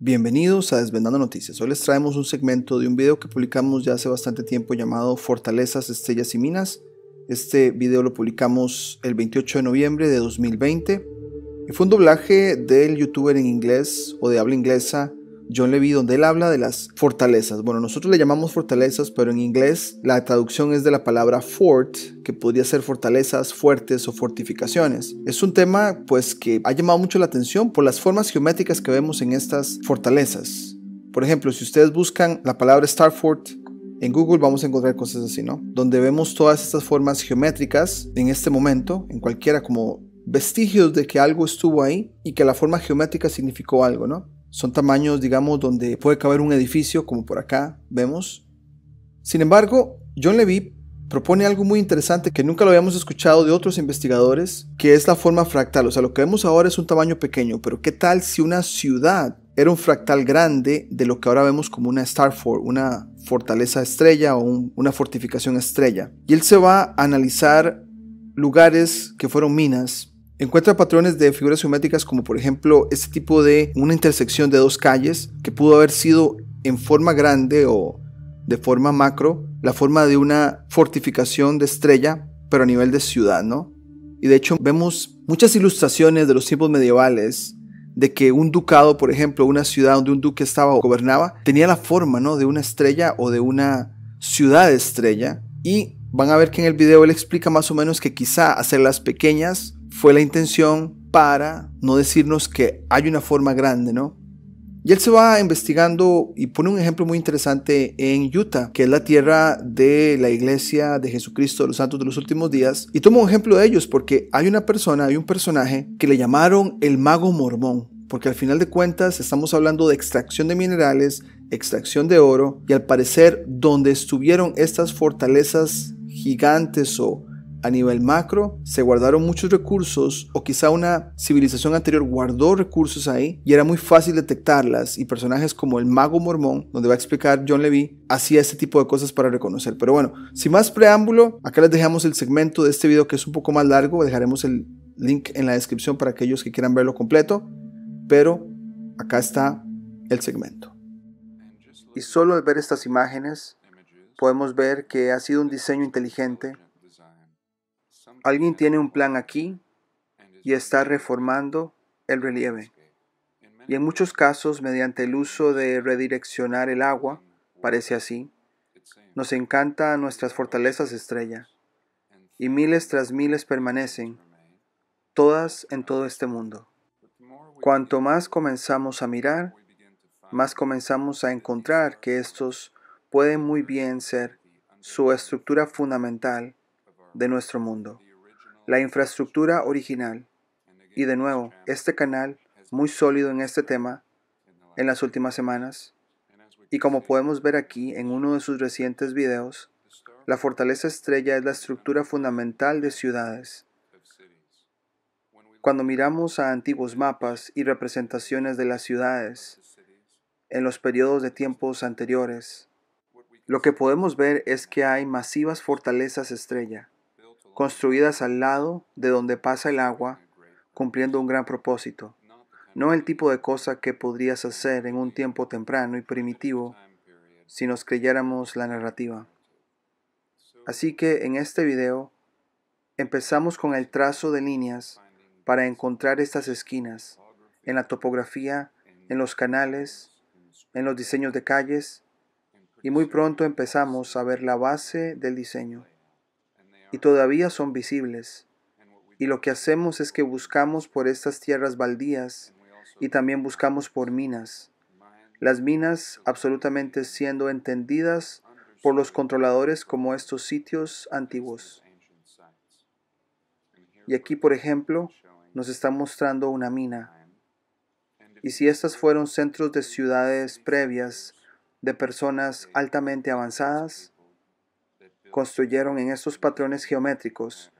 Bienvenidos a Desvendando Noticias. Hoy les traemos un segmento de un video que publicamos ya hace bastante tiempo llamado Fortalezas, Estrellas y Minas. Este video lo publicamos el 28 de noviembre de 2020 y fue un doblaje del youtuber en inglés o de habla inglesa John Levy, donde él habla de las fortalezas. Bueno, nosotros le llamamos fortalezas, pero en inglés la traducción es de la palabra fort, que podría ser fortalezas fuertes o fortificaciones. Es un tema pues que ha llamado mucho la atención por las formas geométricas que vemos en estas fortalezas. Por ejemplo, si ustedes buscan la palabra Starfort en Google vamos a encontrar cosas así, ¿no? Donde vemos todas estas formas geométricas en este momento, en cualquiera como vestigios de que algo estuvo ahí y que la forma geométrica significó algo, ¿no? Son tamaños, digamos, donde puede caber un edificio, como por acá vemos. Sin embargo, John Levy propone algo muy interesante que nunca lo habíamos escuchado de otros investigadores, que es la forma fractal. O sea, lo que vemos ahora es un tamaño pequeño, pero ¿qué tal si una ciudad era un fractal grande de lo que ahora vemos como una Starfort, una fortaleza estrella o una fortificación estrella? Y él se va a analizar lugares que fueron minas, Encuentra patrones de figuras geométricas como por ejemplo este tipo de una intersección de dos calles que pudo haber sido en forma grande o de forma macro la forma de una fortificación de estrella pero a nivel de ciudad, ¿no? Y de hecho vemos muchas ilustraciones de los tiempos medievales de que un ducado, por ejemplo, una ciudad donde un duque estaba o gobernaba, tenía la forma, ¿no? De una estrella o de una ciudad estrella y van a ver que en el video él explica más o menos que quizá hacerlas pequeñas fue la intención para no decirnos que hay una forma grande, ¿no? Y él se va investigando y pone un ejemplo muy interesante en Utah, que es la tierra de la iglesia de Jesucristo de los Santos de los Últimos Días. Y toma un ejemplo de ellos porque hay una persona, hay un personaje que le llamaron el mago mormón, porque al final de cuentas estamos hablando de extracción de minerales, extracción de oro, y al parecer donde estuvieron estas fortalezas gigantes o a nivel macro, se guardaron muchos recursos o quizá una civilización anterior guardó recursos ahí y era muy fácil detectarlas y personajes como el mago mormón, donde va a explicar John Levy, hacía este tipo de cosas para reconocer. Pero bueno, sin más preámbulo, acá les dejamos el segmento de este video que es un poco más largo, dejaremos el link en la descripción para aquellos que quieran verlo completo, pero acá está el segmento. Y solo al ver estas imágenes podemos ver que ha sido un diseño inteligente Alguien tiene un plan aquí y está reformando el relieve. Y en muchos casos, mediante el uso de redireccionar el agua, parece así, nos encanta nuestras fortalezas estrella. Y miles tras miles permanecen, todas en todo este mundo. Cuanto más comenzamos a mirar, más comenzamos a encontrar que estos pueden muy bien ser su estructura fundamental de nuestro mundo la infraestructura original. Y de nuevo, este canal, muy sólido en este tema, en las últimas semanas, y como podemos ver aquí en uno de sus recientes videos, la fortaleza estrella es la estructura fundamental de ciudades. Cuando miramos a antiguos mapas y representaciones de las ciudades en los periodos de tiempos anteriores, lo que podemos ver es que hay masivas fortalezas estrella construidas al lado de donde pasa el agua, cumpliendo un gran propósito. No el tipo de cosa que podrías hacer en un tiempo temprano y primitivo si nos creyéramos la narrativa. Así que en este video empezamos con el trazo de líneas para encontrar estas esquinas en la topografía, en los canales, en los diseños de calles y muy pronto empezamos a ver la base del diseño y todavía son visibles. Y lo que hacemos es que buscamos por estas tierras baldías y también buscamos por minas. Las minas absolutamente siendo entendidas por los controladores como estos sitios antiguos. Y aquí, por ejemplo, nos está mostrando una mina. Y si estas fueron centros de ciudades previas de personas altamente avanzadas, construyeron en estos patrones geométricos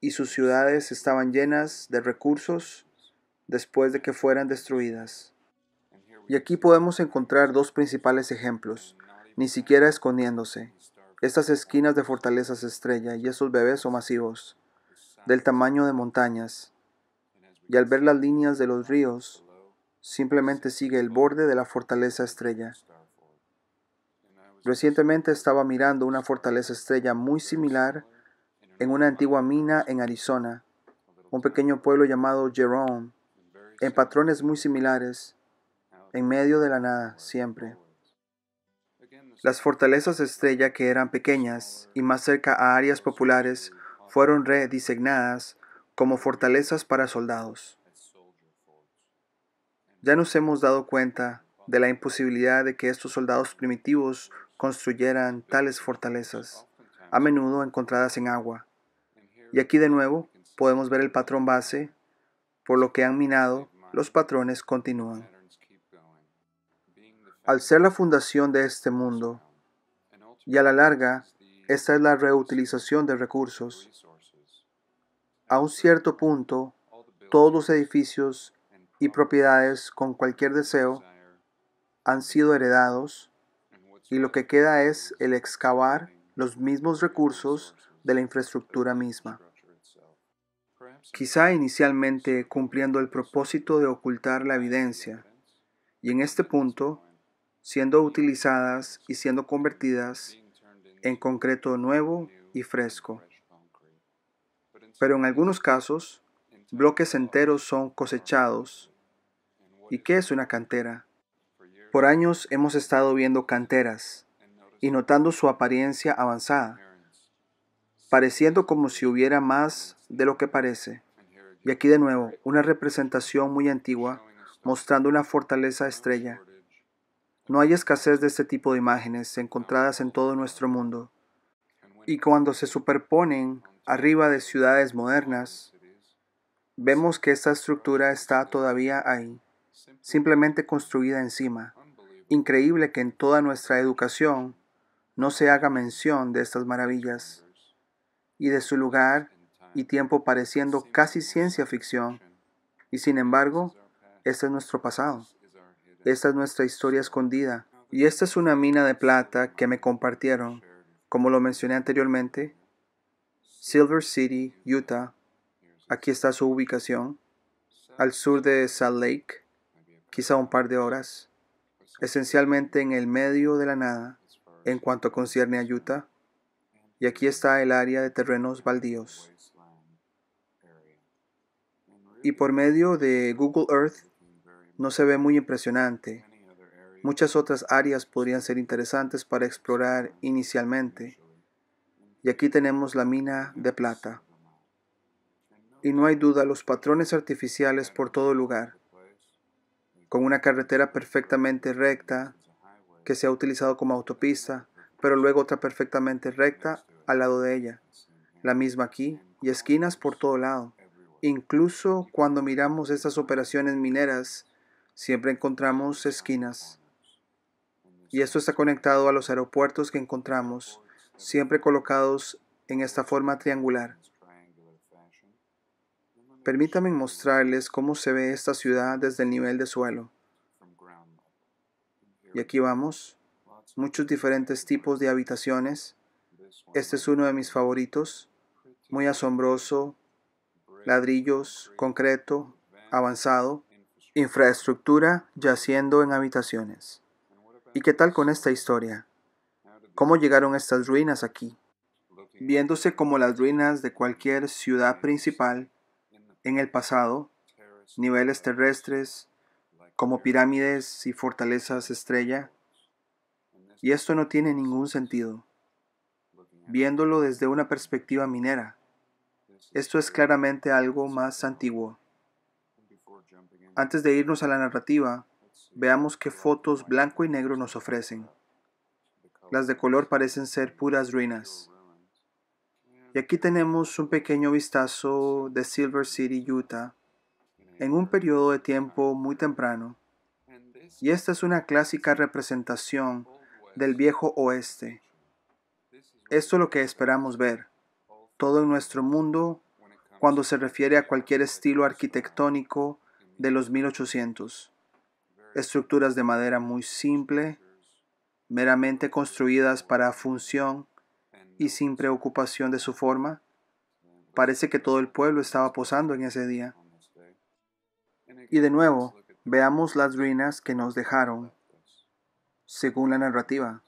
y sus ciudades estaban llenas de recursos después de que fueran destruidas. Y aquí podemos encontrar dos principales ejemplos, ni siquiera escondiéndose. Estas esquinas de fortalezas estrella y esos bebés o masivos, del tamaño de montañas. Y al ver las líneas de los ríos, simplemente sigue el borde de la fortaleza estrella. Recientemente estaba mirando una fortaleza estrella muy similar en una antigua mina en Arizona, un pequeño pueblo llamado Jerome, en patrones muy similares, en medio de la nada siempre. Las fortalezas estrella que eran pequeñas y más cerca a áreas populares fueron rediseñadas como fortalezas para soldados. Ya nos hemos dado cuenta de la imposibilidad de que estos soldados primitivos construyeran tales fortalezas, a menudo encontradas en agua. Y aquí de nuevo podemos ver el patrón base, por lo que han minado, los patrones continúan. Al ser la fundación de este mundo, y a la larga, esta es la reutilización de recursos. A un cierto punto, todos los edificios y propiedades con cualquier deseo han sido heredados y lo que queda es el excavar los mismos recursos de la infraestructura misma. Quizá inicialmente cumpliendo el propósito de ocultar la evidencia y en este punto siendo utilizadas y siendo convertidas en concreto nuevo y fresco. Pero en algunos casos, bloques enteros son cosechados. ¿Y qué es una cantera? Por años hemos estado viendo canteras y notando su apariencia avanzada, pareciendo como si hubiera más de lo que parece. Y aquí de nuevo, una representación muy antigua mostrando una fortaleza estrella. No hay escasez de este tipo de imágenes encontradas en todo nuestro mundo. Y cuando se superponen arriba de ciudades modernas, vemos que esta estructura está todavía ahí simplemente construida encima. Increíble que en toda nuestra educación no se haga mención de estas maravillas y de su lugar y tiempo pareciendo casi ciencia ficción. Y sin embargo, este es nuestro pasado. Esta es nuestra historia escondida. Y esta es una mina de plata que me compartieron. Como lo mencioné anteriormente, Silver City, Utah. Aquí está su ubicación. Al sur de Salt Lake, quizá un par de horas, esencialmente en el medio de la nada en cuanto concierne a Utah. Y aquí está el área de terrenos baldíos. Y por medio de Google Earth no se ve muy impresionante. Muchas otras áreas podrían ser interesantes para explorar inicialmente. Y aquí tenemos la mina de plata. Y no hay duda, los patrones artificiales por todo lugar con una carretera perfectamente recta que se ha utilizado como autopista, pero luego otra perfectamente recta al lado de ella. La misma aquí y esquinas por todo lado. Incluso cuando miramos estas operaciones mineras, siempre encontramos esquinas. Y esto está conectado a los aeropuertos que encontramos, siempre colocados en esta forma triangular. Permítanme mostrarles cómo se ve esta ciudad desde el nivel de suelo. Y aquí vamos. Muchos diferentes tipos de habitaciones. Este es uno de mis favoritos. Muy asombroso. Ladrillos, concreto, avanzado. Infraestructura yaciendo en habitaciones. ¿Y qué tal con esta historia? ¿Cómo llegaron estas ruinas aquí? Viéndose como las ruinas de cualquier ciudad principal, en el pasado, niveles terrestres como pirámides y fortalezas estrella, y esto no tiene ningún sentido. Viéndolo desde una perspectiva minera, esto es claramente algo más antiguo. Antes de irnos a la narrativa, veamos qué fotos blanco y negro nos ofrecen. Las de color parecen ser puras ruinas. Y aquí tenemos un pequeño vistazo de Silver City, Utah, en un periodo de tiempo muy temprano. Y esta es una clásica representación del viejo oeste. Esto es lo que esperamos ver, todo en nuestro mundo cuando se refiere a cualquier estilo arquitectónico de los 1800. Estructuras de madera muy simple, meramente construidas para función y sin preocupación de su forma. Parece que todo el pueblo estaba posando en ese día. Y de nuevo, veamos las ruinas que nos dejaron, según la narrativa.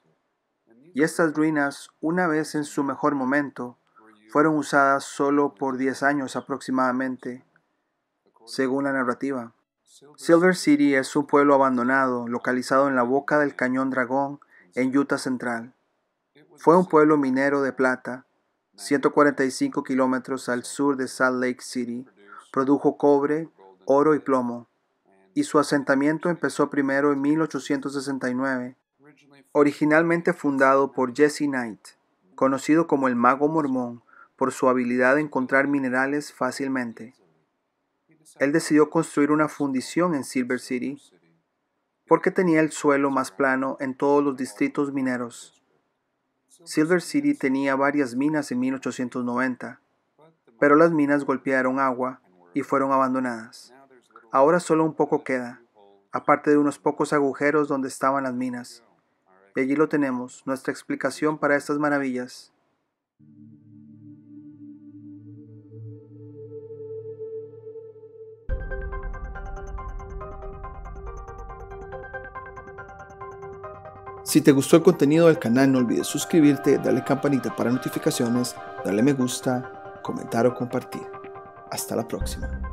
Y estas ruinas, una vez en su mejor momento, fueron usadas solo por 10 años aproximadamente, según la narrativa. Silver City es un pueblo abandonado, localizado en la boca del Cañón Dragón, en Utah Central. Fue un pueblo minero de plata, 145 kilómetros al sur de Salt Lake City. Produjo cobre, oro y plomo. Y su asentamiento empezó primero en 1869, originalmente fundado por Jesse Knight, conocido como el mago mormón por su habilidad de encontrar minerales fácilmente. Él decidió construir una fundición en Silver City porque tenía el suelo más plano en todos los distritos mineros. Silver City tenía varias minas en 1890, pero las minas golpearon agua y fueron abandonadas. Ahora solo un poco queda, aparte de unos pocos agujeros donde estaban las minas. Y allí lo tenemos, nuestra explicación para estas maravillas. Si te gustó el contenido del canal, no olvides suscribirte, darle campanita para notificaciones, darle me gusta, comentar o compartir. Hasta la próxima.